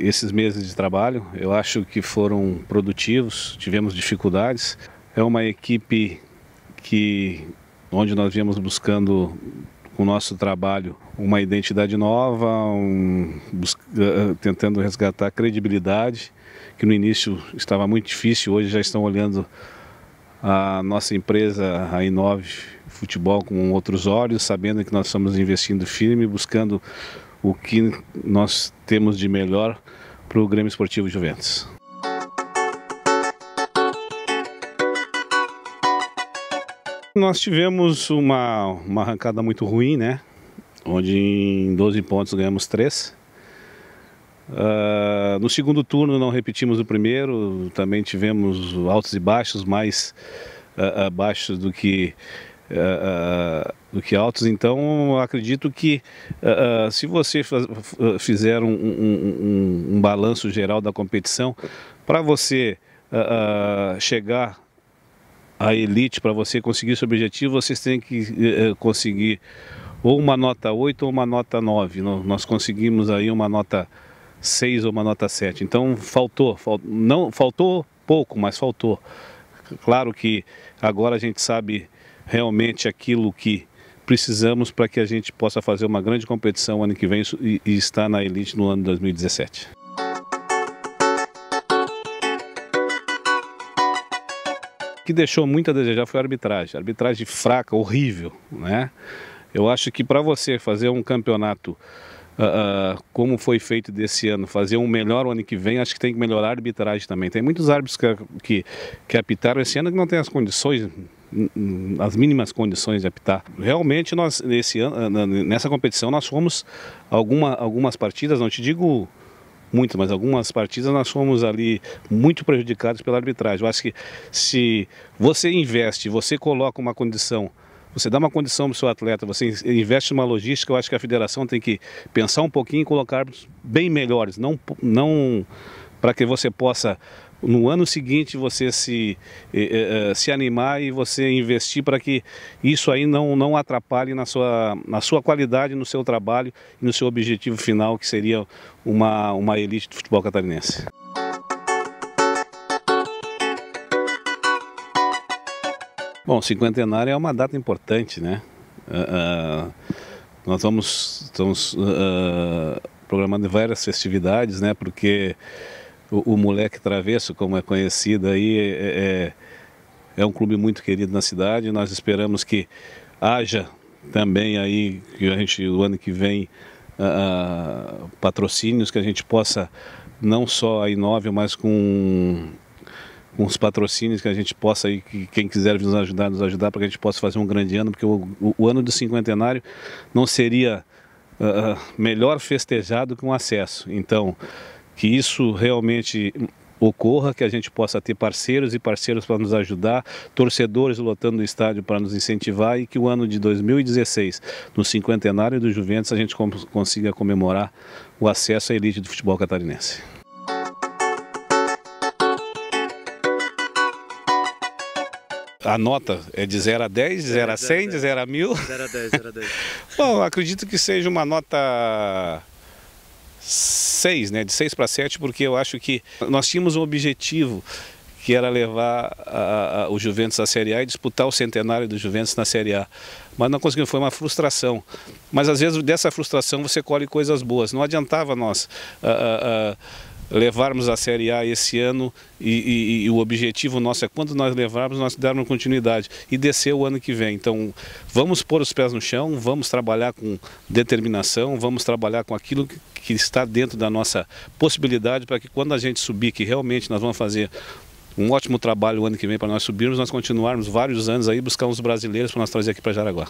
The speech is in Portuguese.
esses meses de trabalho. Eu acho que foram produtivos, tivemos dificuldades. É uma equipe que onde nós viemos buscando com o nosso trabalho uma identidade nova, um, busca, eh, eh, tentando resgatar a credibilidade, que no início estava muito difícil, hoje já estão olhando a nossa empresa, a Inove Futebol, com outros olhos, sabendo que nós estamos investindo firme, buscando o que nós temos de melhor para o Grêmio Esportivo Juventus. Nós tivemos uma, uma arrancada muito ruim, né? Onde em 12 pontos ganhamos 3. Uh, ah, no segundo turno não repetimos o primeiro, também tivemos altos e baixos, mais uh, uh, baixos do que do que altos. Então, acredito que uh, se você faz, ah, fizer um, um, um, um, balanço geral da competição, para você uh, chegar à elite, para você conseguir seu objetivo, vocês têm que uh, conseguir ou uma nota 8 ou uma nota 9. Nós conseguimos aí uma nota 6 ou uma nota 7. Então, faltou, falt, não, faltou pouco, mas faltou. Claro que agora a gente sabe realmente aquilo que precisamos para que a gente possa fazer uma grande competição ano que vem e, e estar na elite no ano 2017. que deixou muito a desejar foi a arbitragem. Arbitragem fraca, horrível, né? Eu acho que para você fazer um campeonato uh, uh, como foi feito desse ano, fazer um melhor ano que vem, acho que tem que melhorar a arbitragem também. Tem muitos árbitros que, que, que apitaram esse ano que não têm as condições nas mínimas condições de apitar. Realmente nós nesse ano, nessa competição nós fomos alguma, algumas partidas, não te digo muitas, mas algumas partidas nós fomos ali muito prejudicados pela arbitragem. Eu acho que se você investe, você coloca uma condição você dá uma condição para o seu atleta, você investe numa logística, eu acho que a federação tem que pensar um pouquinho e colocar bem melhores, não, não para que você possa no ano seguinte você se, eh, eh, eh, se animar e você investir para que isso aí não, não atrapalhe na sua, na sua qualidade, no seu trabalho e no seu objetivo final, que seria uma, uma elite do futebol catarinense. Bom, cinquentenário é uma data importante, né? Uh, nós estamos, estamos uh, ah, programando várias festividades, né? Porque o, o Moleque Travesso, como é conhecido aí, é, é, é um clube muito querido na cidade. Nós esperamos que haja também aí, que a gente, o ano que vem, uh, patrocínios que a gente possa, não só a Inove, mas com com os patrocínios que a gente possa aí, que quem quiser nos ajudar, nos ajudar para que a gente possa fazer um grande ano, porque o, o, o ano do cinquentenário não seria uh, melhor festejado que um acesso. Então, que isso realmente ocorra, que a gente possa ter parceiros e parceiros para nos ajudar, torcedores lotando o estádio para nos incentivar e que o ano de 2016, no cinquentenário do Juventus, a gente consiga comemorar o acesso à elite do futebol catarinense. A nota é de 0 a 10, de 0 a 100, de 0 a 1000? 0 a 10, 0 a 10. Bom, acredito que seja uma nota seis, né, de seis para sete, porque eu acho que nós tínhamos um objetivo que era levar a, a, o Juventus à Série A e disputar o centenário do Juventus na Série A. Mas não conseguimos, foi uma frustração. Mas às vezes dessa frustração você colhe coisas boas. Não adiantava nós. Ah, ah, ah, levarmos a Série A esse ano e, e, e, o objetivo nosso é quando nós levarmos, nós darmos continuidade e descer o ano que vem. Então vamos pôr os pés no chão, vamos trabalhar com determinação, vamos trabalhar com aquilo que, que está dentro da nossa possibilidade para que quando a gente subir, que realmente nós vamos fazer um ótimo trabalho o ano que vem para nós subirmos, nós continuarmos vários anos aí buscar os brasileiros para nós trazer aqui para Jaraguá.